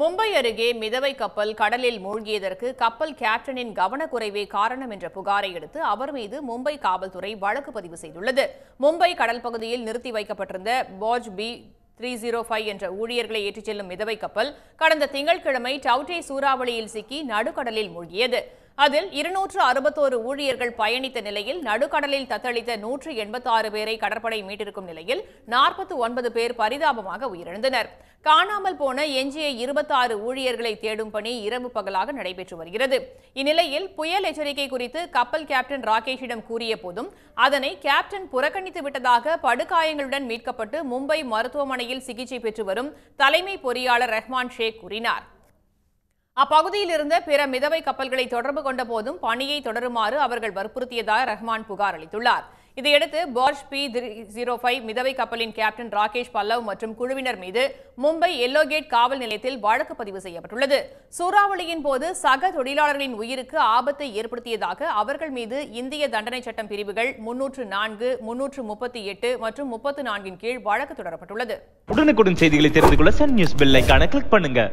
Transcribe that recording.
மும்பை அருகே மிதவை கப்பல் கடலில் மூழ்கியதற்கு கப்பல் கேப்டனின் கவனக்குறைவே காரணம் என்ற புகாரை அடுத்து அவர் மீது மும்பை காவல்துறை வழக்கு பதிவு செய்துள்ளது மும்பை கடல் பகுதியில் நிறுத்தி வைக்கப்பட்டிருந்த barge P three zero five என்ற ஊழியர்களை ஏற்றிச் செல்லும் மிதவை கப்பல் கடந்த திங்கட்கிழமை டவுட்டே சூறாவளியில் சிக்கி நடுக்கடலில் மூழ்கியது அதில் இருநூற்று அறுபத்தோரு ஊழியர்கள் பயணித்த நிலையில் நடுக்கடலில் தத்தளித்த நூற்று எண்பத்தாறு பேரை கடற்படை மீட்டிருக்கும் நிலையில் நாற்பத்தி ஒன்பது பேர் பரிதாபமாக உயிரிழந்தனர் காணாமல் போன எஞ்சிய இருபத்தாறு ஊழியர்களை தேடும் பணி இரவு பகலாக நடைபெற்று வருகிறது இந்நிலையில் புயல் எச்சரிக்கை குறித்து கப்பல் கேப்டன் ராகேஷிடம் கூறிய போதும் அதனை கேப்டன் புறக்கணித்து விட்டதாக படுகாயங்களுடன் மீட்கப்பட்டு மும்பை மருத்துவமனையில் சிகிச்சை பெற்று வரும் தலைமை பொறியாளர் ரஹ்மான் ஷேக் கூறினார் அப்பகுதியில் இருந்த பிற மிதவை கப்பல்களை தொடர்பு கொண்ட போதும் பணியை தொடருமாறு அவர்கள் வற்புறுத்தியதாக ரஹ்மான் புகார் அளித்துள்ளார் இதையடுத்து பார்ஷ் பி ஜீரோ ஃபைவ் மிதவை கப்பலின் கேப்டன் ராகேஷ் பல்லவ் மற்றும் குழுவினர் மீது மும்பை எல்லோகேட் காவல் நிலையத்தில் வழக்கு பதிவு செய்யப்பட்டுள்ளது சூறாவளியின் போது சக தொழிலாளர்களின் உயிருக்கு ஆபத்தை ஏற்படுத்தியதாக அவர்கள் மீது இந்திய தண்டனை சட்டம் பிரிவுகள் முன்னூற்று நான்கு முன்னூற்று முப்பத்தி எட்டு மற்றும் முப்பத்து நான்கின் கீழ் வழக்கு தொடரப்பட்டுள்ளது உடனுக்குடன் செய்திகளை தெரிந்து கொள்ள சன் நியூஸ் கிளிக் பண்ணுங்க